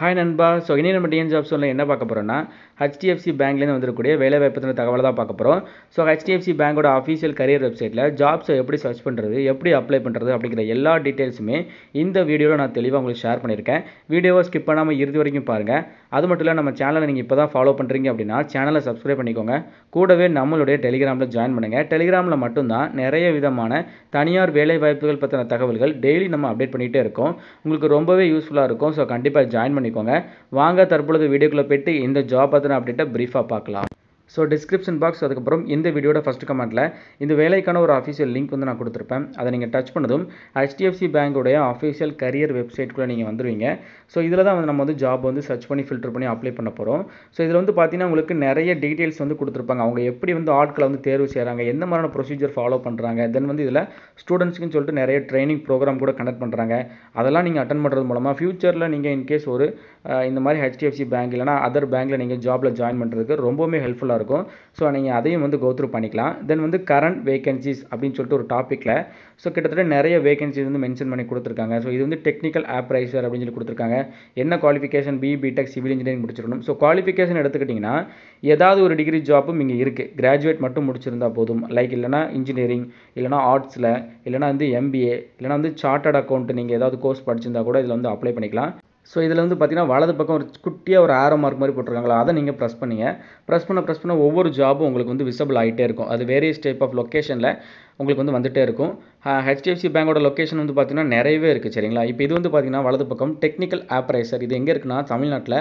hi நண்பா so இனி நம்ம டிஎன் ஜாப் சொல்ல என்ன பார்க்க போகிறோம்னா ஹெச்டிஎஃப்சி பேங்க்லேருந்து வந்துருக்கூடிய வேலை வாய்ப்பு தகவலை தான் பார்க்க போகிறோம் ஸோ ஹெச்டிஎஃப்சி பேங்கோட அஃபீஷியல் கரியர் வெப்சைட்டில் ஜாப்ஸை எப்படி சர்ச் பண்ணுறது எப்படி அப்ளை பண்ணுறது அப்படிங்கிற எல்லா டீட்டெயில்ஸுமே இந்த வீடியோவில் நான் தெளிவாக உங்களுக்கு ஷேர் பண்ணியிருக்கேன் வீடியோவை ஸ்கிப் பண்ணாமல் இறுதி வரைக்கும் பாருங்கள் அது மட்டும் இல்லை நம்ம சேனலை நீங்கள் இப்போ தான் ஃபாலோ பண்ணுறீங்க அப்படின்னா சேனலை சப்ஸ்கிரைப் பண்ணிக்கோங்க கூடவே நம்மளுடைய டெலிகிராமில் ஜாயின் பண்ணுங்கள் டெலிகிராமில் மட்டும்தான் நிறைய விதமான தனியார் வேலை வாய்ப்புகள் பற்றின தகவல்கள் டெய்லி நம்ம அப்டேட் பண்ணிகிட்டே இருக்கோம் உங்களுக்கு ரொம்பவே யூஸ்ஃபுல்லாக இருக்கும் ஸோ கண்டிப்பாக ஜாயின் பண்ணி பண்ணிக்கோங்க வாங்க தற்பொழுது வீடியோக்குள்ளே போயிட்டு இந்த ஜாப் பற்றின அப்டேட்டை ப்ரீஃபாக பார்க்கலாம் ஸோ டிஸ்கிரிப்ஷன் பாக்ஸ் அதுக்கப்புறம் இந்த வீடியோட ஃபஸ்ட் கமெண்ட்டில் இந்த வேலைக்கான ஒரு ஆஃபீஷியல் லிங்க் வந்து நான் கொடுத்துருப்பேன் அதை நீங்கள் டச் பண்ணதும் ஹெச்டிஎஃப்சி பேங்கோடைய ஆஃபீஷியல் கரியர் வெப்சைட்குள்ளே நீங்கள் வந்துடுவீங்க ஸோ இதில் தான் வந்து நம்ம வந்து ஜாப் வந்து சர்ச் பண்ணி ஃபில்டர் பண்ணி அப்ளை பண்ண போகிறோம் ஸோ இதில் வந்து பார்த்தீங்கன்னா உங்களுக்கு நிறைய டீட்டெயில்ஸ் வந்து கொடுத்துருப்பாங்க அவங்க எப்படி வந்து ஆட்களை வந்து தேர்வு செய்கிறாங்க எந்த மாதிரியான ப்ரொசீஜர் ஃபாலோ பண்ணுறாங்க தென் வந்து இதில் ஸ்டூடெண்ட்ஸ்க்குன்னு சொல்லிட்டு நிறைய ட்ரைனிங் ப்ரோக்ராம் கூட கண்டக்ட் பண்ணுறாங்க அதெல்லாம் நீங்கள் அட்டன் பண்ணுறது மூலமாக ஃப்யூச்சரில் நீங்கள் இன்கேஸ் ஒரு இந்த மாதிரி ஹெச்டிஎஃப்சி பேங்க் இல்லைனா அதர் பேங்க்கில் நீங்கள் ஜாப்பில் ஜாயின் பண்ணுறதுக்கு ரொம்பவுமே ஹெல்ப்ஃபுல்லாக யூஸ்ஃபுல்லாக இருக்கும் ஸோ நீங்கள் அதையும் வந்து கோத்ரூ பண்ணிக்கலாம் தென் வந்து கரண்ட் வேகன்சிஸ் அப்படின்னு சொல்லிட்டு ஒரு டாப்பிக்கில் ஸோ கிட்டத்தட்ட நிறைய வேகன்சிஸ் வந்து மென்ஷன் பண்ணி கொடுத்துருக்காங்க ஸோ இது வந்து டெக்னிக்கல் ஆப்ரைசர் அப்படின்னு சொல்லி கொடுத்துருக்காங்க என்ன qualification B B Tech civil engineering முடிச்சிருக்கணும் ஸோ குவாலிஃபிகேஷன் எடுத்துக்கிட்டிங்கன்னா ஏதாவது ஒரு டிகிரி ஜாப்பும் இங்கே இருக்குது கிராஜுவேட் மட்டும் முடிச்சிருந்தால் போதும் லைக் இல்லைனா இன்ஜினியரிங் இல்லைனா ஆர்ட்ஸில் இல்லைனா வந்து எம்பிஏ இல்லைனா வந்து சார்ட்டர்ட் அக்கௌண்ட் நீங்கள் ஏதாவது கோர்ஸ் படிச்சிருந்தா கூட இதில் வந்து அப்ளை பண்ணிக்கலாம் ஸோ இதில் வந்து பார்த்திங்கன்னா வலது பக்கம் ஒரு குட்டியாக ஒரு ஆரோ மார்க் மாதிரி போட்டிருக்காங்களா அதை நீங்கள் ப்ரெஸ் பண்ணுங்கள் ப்ரெஸ் பண்ண ப்ரெஸ் பண்ண ஒவ்வொரு ஜாபும் உங்களுக்கு வந்து விசபிள் ஆகிட்டே இருக்கும் அது வேரியஸ் டைப் ஆஃப் லொக்கேஷனில் உங்களுக்கு வந்து வந்துகிட்டே இருக்கும் ஹெச்டிஎஃப்சி பேங்கோட லொக்கேஷன் வந்து பார்த்திங்கன்னா நிறையவே இருக்குது சரிங்களா இப்போ இது வந்து பார்த்திங்கன்னா வலது பக்கம் டெக்னிக்கல் ஆப்ரைசர் இது எங்கே இருக்குன்னா தமிழ்நாட்டில்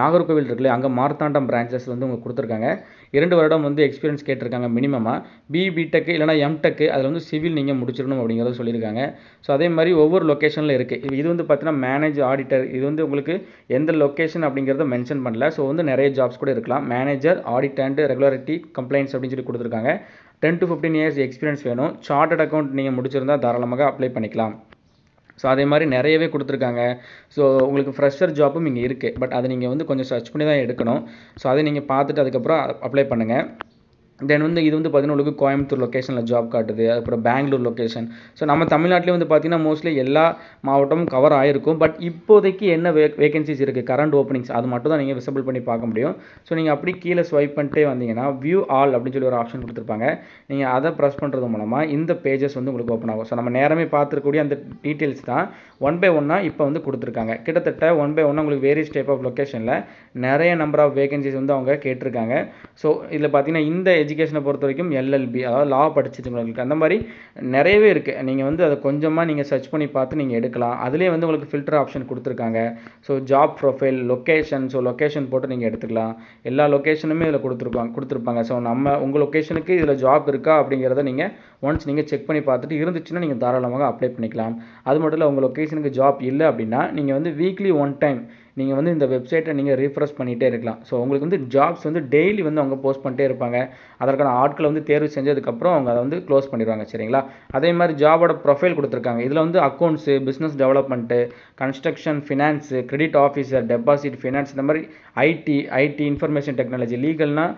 நாகர்கோவில் இருக்குல்ல அங்கே மார்த்தாண்டம் பிரான்ச்சஸ் வந்து உங்களுக்கு கொடுத்துருக்காங்க இரண்டு வருடம் வந்து எக்ஸ்பீரியன்ஸ் கேட்டிருக்காங்க மினிமமாக பிஇ பிடெக் இல்லைனா எம்டெக்கு அதில் வந்து சிவில் நீங்கள் முடிச்சிடணும் அப்படிங்கிறத சொல்லியிருக்காங்க ஸோ அதே மாதிரி ஒவ்வொரு லொக்கேஷனில் இருக்குது இது வந்து பார்த்தீங்கன்னா மேனேஜ் ஆடிட்டர் இது வந்து உங்களுக்கு எந்த லொக்கேஷன் அப்படிங்கிறத மென்ஷன் பண்ணல ஸோ வந்து நிறைய ஜாப்ஸ் கூட இருக்கலாம் manager audit and regularity complaints அப்படின்னு சொல்லி கொடுத்துருக்காங்க ten to fifteen years experience வேணும் சார்ட்டட் அக்கௌண்ட் நீங்கள் முடிச்சிருந்தால் தாராளமாக அப்ளை பண்ணிக்கலாம் ஸோ அதே மாதிரி நிறையவே கொடுத்துருக்காங்க ஸோ உங்களுக்கு ஃப்ரெஷர் ஜாப்பும் இங்கே இருக்குது பட் அதை நீங்கள் வந்து கொஞ்சம் சர்ச் பண்ணி தான் எடுக்கணும் ஸோ அதை நீங்கள் பார்த்துட்டு அதுக்கப்புறம் அப்ளை பண்ணுங்கள் தென் வந்து இது வந்து பார்த்திங்கன்னா உங்களுக்கு கோயம்புத்தூர் லொக்கேஷனில் ஜாப் காட்டுது அப்புறம் பெங்களூர் லொக்கேஷன் ஸோ நம்ம தமிழ்நாட்டிலே வந்து பார்த்திங்கன்னா மோஸ்ட்லி எல்லா மாவட்டமும் கவர் ஆகிருக்கும் பட் இப்போதைக்கு என்ன வே வேகன்சிஸ் இருக்குது கரண்ட் ஓப்பனிங்ஸ் அது மட்டும் தான் நீங்கள் விசபிள் பண்ணி பார்க்க முடியும் ஸோ நீங்கள் அப்படி கீழே ஸ்வைப் பண்ணிட்டே வந்தீங்கன்னா வியூ ஆல் அப்படின்னு சொல்லி ஒரு ஆப்ஷன் கொடுத்துருப்பாங்க நீங்கள் அதை ப்ரெஸ் பண்ணுறது மூலமாக இந்த பேஜஸ் வந்து உங்களுக்கு ஓப்பன் ஆகும் ஸோ நம்ம நேரமே பார்த்துருக்கூடிய அந்த டீட்டெயில்ஸ் தான் ஒன் பை ஒன்னாக இப்போ வந்து கொடுத்துருக்காங்க கிட்டத்தட்ட ஒன் பை ஒன் உங்களுக்கு வேரியஸ் டைப் ஆஃப் லொக்கேஷனில் நிறைய நம்பர் ஆஃப் வேகன்சிஸ் வந்து அவங்க கேட்டிருக்காங்க ஸோ இதில் பார்த்திங்கன்னா இந்த எஜுகேஷனை பொறுத்த வரைக்கும் எல்எல்பி அதாவது லா படிச்சிருக்கிறவங்களுக்கு அந்த மாதிரி நிறையவே இருக்குது நீங்கள் வந்து அதை கொஞ்சமாக நீங்கள் சர்ச் பண்ணி பார்த்து நீங்கள் எடுக்கலாம் அதுலேயே வந்து உங்களுக்கு ஃபில்டர் ஆப்ஷன் கொடுத்துருக்காங்க so job profile location so location போட்டு நீங்கள் எடுத்துக்கலாம் எல்லா லொக்கேஷனுமே இதில் கொடுத்துருப்பாங்க கொடுத்துருப்பாங்க ஸோ நம்ம உங்கள் லொக்கேஷனுக்கு இதில் ஜாப் இருக்கா அப்படிங்கிறத நீங்கள் ஒன்ஸ் நீங்கள் செக் பண்ணி பார்த்துட்டு இருந்துச்சுன்னா நீங்கள் தாராளமாக அப்ளை பண்ணிக்கலாம் அது மட்டும் இல்லை உங்கள் லொக்கேஷனுக்கு ஜாப் இல்லை அப்படின்னா நீங்கள் வந்து வீக்லி ஒன் டைம் நீங்கள் வந்து இந்த வெப்சைட்டை நீங்கள் ரீஃப்ரெஷ் பண்ணிகிட்டே இருக்கலாம் ஸோ உங்களுக்கு வந்து ஜாப்ஸ் வந்து டெய்லி வந்து அவங்க போஸ்ட் பண்ணிட்டே இருப்பாங்க அதற்கான ஆட்களை வந்து தேர்வு செஞ்சதுக்கப்புறம் அவங்க அதை வந்து க்ளோஸ் பண்ணிடுவாங்க சரிங்களா அதே மாதிரி ஜாபோட ப்ரொஃபைல் கொடுத்துருக்காங்க இதில் வந்து accounts business development construction finance credit officer deposit finance இந்த மாதிரி ஐடி ஐடி இன்ஃபர்மேஷன் டெக்னாலஜி லீகல்னால்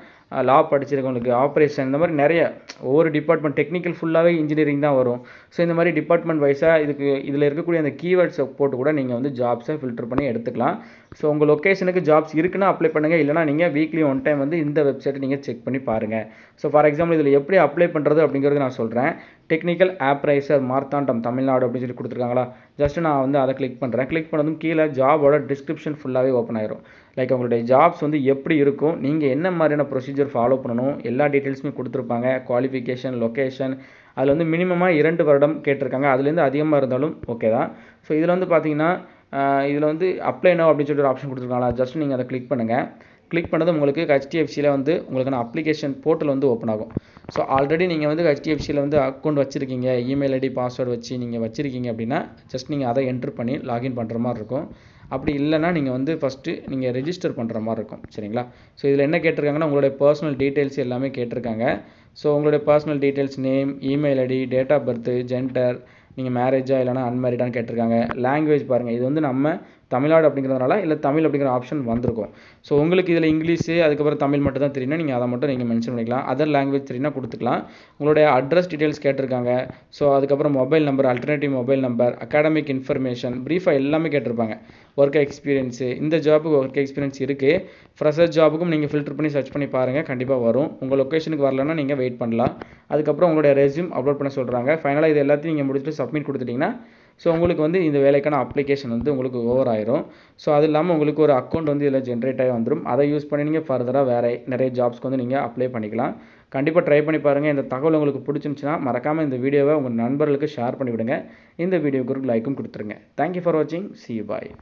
லா படிச்சிருக்கவங்களுக்கு ஆப்ரேஷன் இந்த மாதிரி நிறைய ஒவ்வொரு டிபார்ட்மெண்ட் டெக்னிக்கல் ஃபுல்லாகவே இன்ஜினியரிங் தான் வரும் ஸோ இந்த மாதிரி டிபார்ட்மெண்ட் வைஸாக இதுக்கு இதில் இருக்கக்கூடிய அந்த கீவேர்ட்ஸை போட்டு கூட நீங்கள் வந்து ஜாப்ஸை ஃபில்டர் பண்ணி எடுத்துக்கலாம் ஸோ உங்கள் லொக்கேஷனுக்கு ஜாப்ஸ் இருக்குன்னா அப்ளை பண்ணுங்கள் இல்லைனா நீங்கள் வீக்லி ஒன் டைம் வந்து இந்த வெப்சைட்டை நீங்கள் செக் பண்ணி பாருங்கள் ஸோ ஃபார் எக்ஸாம்பிள் இதில் எப்படி அப்ளை பண்ணுறது அப்படிங்கிறது நான் சொல்கிறேன் டெக்னிக்கல் ஆப்ரைசர் மார்த்தாண்டம் தமிழ்நாடு அப்படின்னு சொல்லி கொடுத்துருக்காங்களா ஜஸ்ட் நான் வந்து அதை கிளிக் பண்ணுறேன் கிளிக் பண்ணதும் கீழே ஜாபோட டிஸ்கிரிப்ஷன் ஃபுல்லாகவே ஓப்பன் ஆயிரும் லைக் உங்களுடைய ஜாப்ஸ் வந்து எப்படி இருக்கும் நீங்கள் என்ன மாதிரியான ப்ரொசீஜர் ப்ரொசீஜர் ஃபாலோ பண்ணணும் எல்லா டீட்டெயில்ஸுமே கொடுத்துருப்பாங்க குவாலிஃபிகேஷன் லொக்கேஷன் அதில் வந்து மினிமமாக இரண்டு வருடம் கேட்டிருக்காங்க அதுலேருந்து அதிகமாக இருந்தாலும் ஓகே தான் ஸோ இதில் வந்து பார்த்தீங்கன்னா இதில் வந்து அப்ளை நோ அப்படின்னு சொல்லிட்டு ஒரு ஆப்ஷன் கொடுத்துருக்காங்களா ஜஸ்ட் நீங்கள் அதை கிளிக் பண்ணுங்கள் கிளிக் பண்ணது உங்களுக்கு ஹெச்டிஎஃப்சியில் வந்து உங்களுக்கான அப்ளிகேஷன் போர்ட்டல் வந்து ஓப்பன் ஆகும் ஸோ ஆல்ரெடி நீங்கள் வந்து ஹெச்டிஎஃப்சியில் வந்து அக்கௌண்ட் வச்சுருக்கீங்க இமெயில் ஐடி பாஸ்வேர்டு வச்சு நீங்கள் வச்சுருக்கீங்க அப்படின்னா ஜஸ்ட் நீங்கள் அதை என்ட்ரு பண்ணி லாகின் பண்ணுற மாதிரி இருக்கும் அப்படி இல்லைனா நீங்கள் வந்து ஃபஸ்ட்டு நீங்கள் ரெஜிஸ்டர் பண்ணுற மாதிரி இருக்கும் சரிங்களா ஸோ இதில் என்ன கேட்டிருக்காங்கன்னா உங்களுடைய பர்சனல் டீட்டெயில்ஸ் எல்லாமே கேட்டிருக்காங்க ஸோ உங்களுடைய personal details name email ID date of birth gender நீங்கள் மேரேஜாக இல்லைனா அன்மேரிடான்னு கேட்டிருக்காங்க லாங்குவேஜ் பாருங்கள் இது வந்து நம்ம தமிழ்நாடு அப்படிங்கிறதுனால இல்லை தமிழ் அப்படிங்கிற ஆப்ஷன் வந்திருக்கும் ஸோ உங்களுக்கு இதில் இங்கிலீஷு அதுக்கப்புறம் தமிழ் மட்டும் தான் தெரியும்னா நீங்கள் அதை மட்டும் நீங்கள் மென்ஷன் பண்ணிக்கலாம் அதர் லாங்குவேஜ் தெரியும்னா கொடுத்துக்கலாம் உங்களுடைய அட்ரஸ் டீட்டெயில்ஸ் கேட்டிருக்காங்க ஸோ அதுக்கப்புறம் mobile number alternative mobile number academic information ப்ரீஃபாக எல்லாமே கேட்டிருப்பாங்க ஒர்க் எக்ஸ்பீரியன்ஸு இந்த ஜாபுக்கு ஒர்க் எக்ஸ்பீரியன்ஸ் இருக்குது ஃப்ரெஷர் ஜாபுக்கும் நீங்கள் ஃபில்டர் பண்ணி சர்ச் பண்ணி பாருங்கள் கண்டிப்பாக வரும் உங்கள் லொக்கேஷனுக்கு வரலன்னா நீங்கள் வெயிட் பண்ணலாம் அதுக்கப்புறம் உங்களுடைய ரெஸ்யூம் அப்லோட் பண்ண சொல்கிறாங்க ஃபைனலாக இது எல்லாத்தையும் நீங்கள் முடிச்சுட்டு சப்மிட் கொடுத்துட்டிங்கன்னா ஸோ உங்களுக்கு வந்து இந்த வேலைக்கான அப்ளிகேஷன் வந்து உங்களுக்கு ஓவர் ஆயிரும் ஸோ அது இல்லாமல் உங்களுக்கு ஒரு அக்கௌண்ட் வந்து இதில் ஜென்ரேட் ஆகி வந்துடும் அதை யூஸ் பண்ணி நீங்கள் ஃபர்தராக வேறு நிறைய ஜாப்ஸ்க்கு வந்து நீங்கள் அப்ளை பண்ணிக்கலாம் கண்டிப்பாக ட்ரை பண்ணி பாருங்கள் இந்த தகவல் உங்களுக்கு பிடிச்சிருந்துச்சுன்னா மறக்காமல் இந்த வீடியோவை உங்கள் நண்பர்களுக்கு ஷேர் பண்ணிவிடுங்க இந்த வீடியோக்கு ஒரு லைக்கும் கொடுத்துருங்க தேங்க்யூ ஃபார் வாட்சிங் சி பாய்